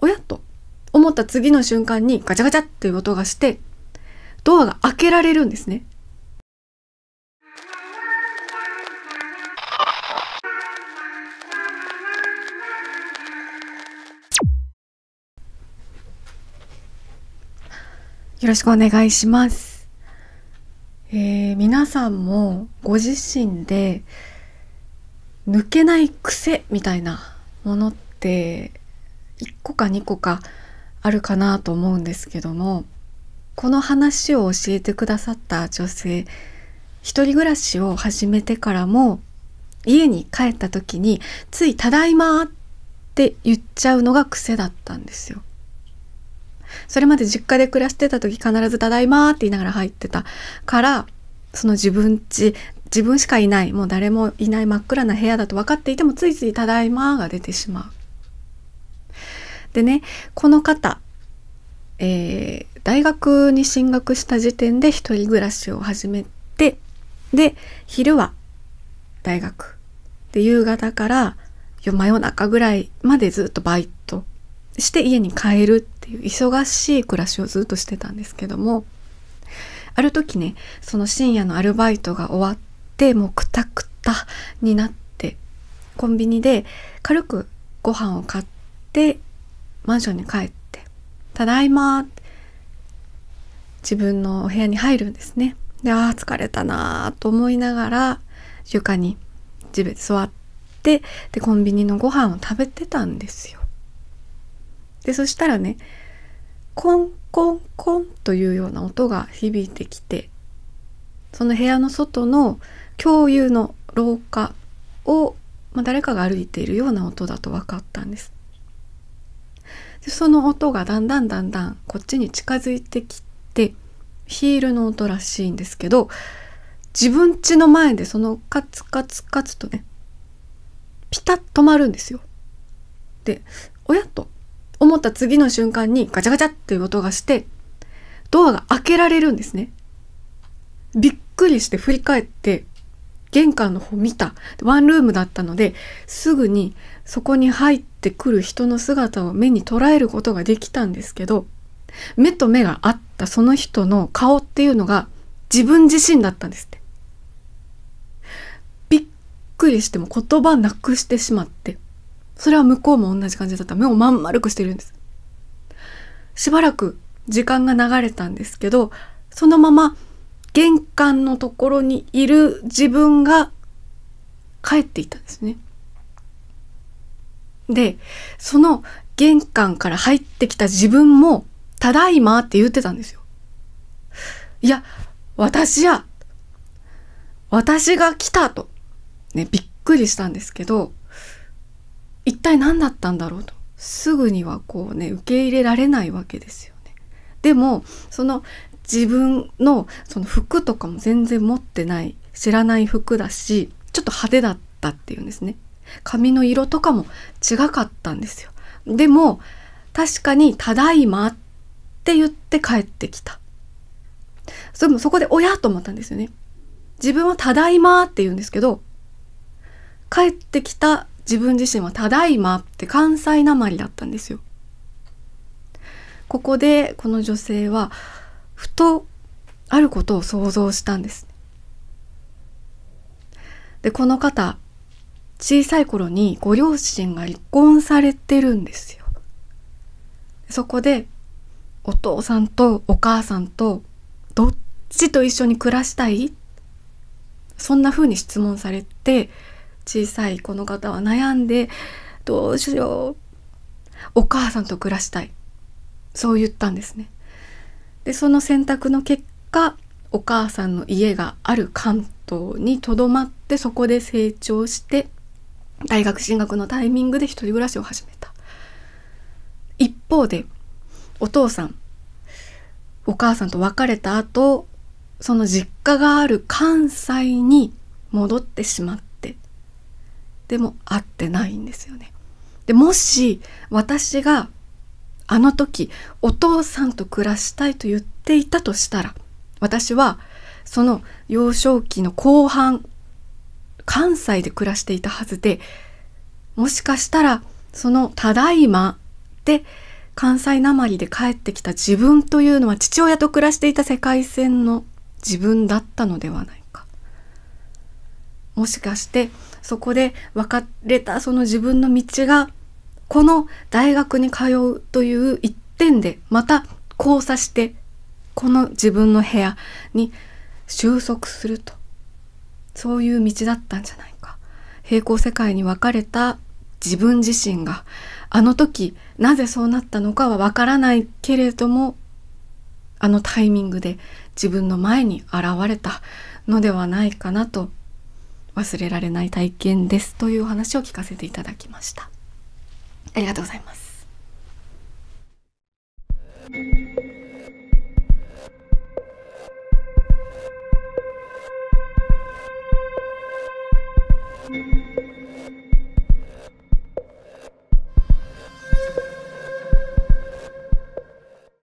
おやと思った次の瞬間にガチャガチャっていう音がしてドアが開けられるんですね。よろしくお願いします。えー、皆さんもご自身で抜けない癖みたいなものって1個か2個かあるかなと思うんですけどもこの話を教えてくださった女性一人暮らしを始めてからも家に帰った時につい「ただいま」って言っちゃうのが癖だったんですよ。それまで実家で暮らしてた時必ず「ただいま」って言いながら入ってたからその自分ち自分しかいないもう誰もいない真っ暗な部屋だと分かっていてもついつい「ただいま」が出てしまう。でねこの方、えー、大学に進学した時点で一人暮らしを始めてで昼は大学で夕方から真夜中ぐらいまでずっとバイトして家に帰るっていう忙しい暮らしをずっとしてたんですけどもある時ねその深夜のアルバイトが終わってもうくたくたになってコンビニで軽くご飯を買ってマンションに帰って「ただいま」自分のお部屋に入るんですね。でああ疲れたなと思いながら床に地べ座ってでコンビニのご飯を食べてたんですよ。でそしたらねコンコンコンというような音が響いてきてその部屋の外の共有の廊下を、まあ、誰かが歩いているような音だと分かったんです。でその音がだんだんだんだんこっちに近づいてきてヒールの音らしいんですけど自分家の前でそのカツカツカツとねピタッ止まるんですよ。で親と思った次の瞬間にガチャガチャっていう音がしてドアが開けられるんですね。びっくりして振り返って玄関の方見たワンルームだったのですぐにそこに入ってくる人の姿を目に捉えることができたんですけど目と目が合ったその人の顔っていうのが自分自身だったんですってびっくりしても言葉なくしてしまってそれは向こうも同じ感じだった目をまん丸くしてるんですしばらく時間が流れたんですけどそのまま玄関のところにいる自分が帰っていたんですね。で、その玄関から入ってきた自分も、ただいまって言ってたんですよ。いや、私や、私が来たと、ね、びっくりしたんですけど、一体何だったんだろうと。すぐにはこうね、受け入れられないわけですよね。でも、その自分のその服とかも全然持ってない知らない服だしちょっと派手だったっていうんですね髪の色とかも違かったんですよでも確かに「ただいま」って言って帰ってきたそれもそこで「親」と思ったんですよね自分は「ただいま」って言うんですけど帰ってきた自分自身は「ただいま」って関西なまりだったんですよここでこの女性はふとあることを想像したんです。でこの方小さい頃にご両親が離婚されてるんですよ。そこでお父さんとお母さんとどっちと一緒に暮らしたいそんな風に質問されて小さいこの方は悩んでどうしようお母さんと暮らしたいそう言ったんですね。でその選択の結果お母さんの家がある関東にとどまってそこで成長して大学進学のタイミングで一人暮らしを始めた一方でお父さんお母さんと別れた後その実家がある関西に戻ってしまってでも会ってないんですよねでもし私があの時お父さんと暮らしたいと言っていたとしたら私はその幼少期の後半関西で暮らしていたはずでもしかしたらその「ただいま」で関西なまりで帰ってきた自分というのは父親と暮らしていた世界線の自分だったのではないか。もしかしてそこで別れたその自分の道がこの大学に通うという一点でまた交差してこの自分の部屋に収束するとそういう道だったんじゃないか平行世界に分かれた自分自身があの時なぜそうなったのかは分からないけれどもあのタイミングで自分の前に現れたのではないかなと忘れられない体験ですというお話を聞かせていただきました。ありがとうございます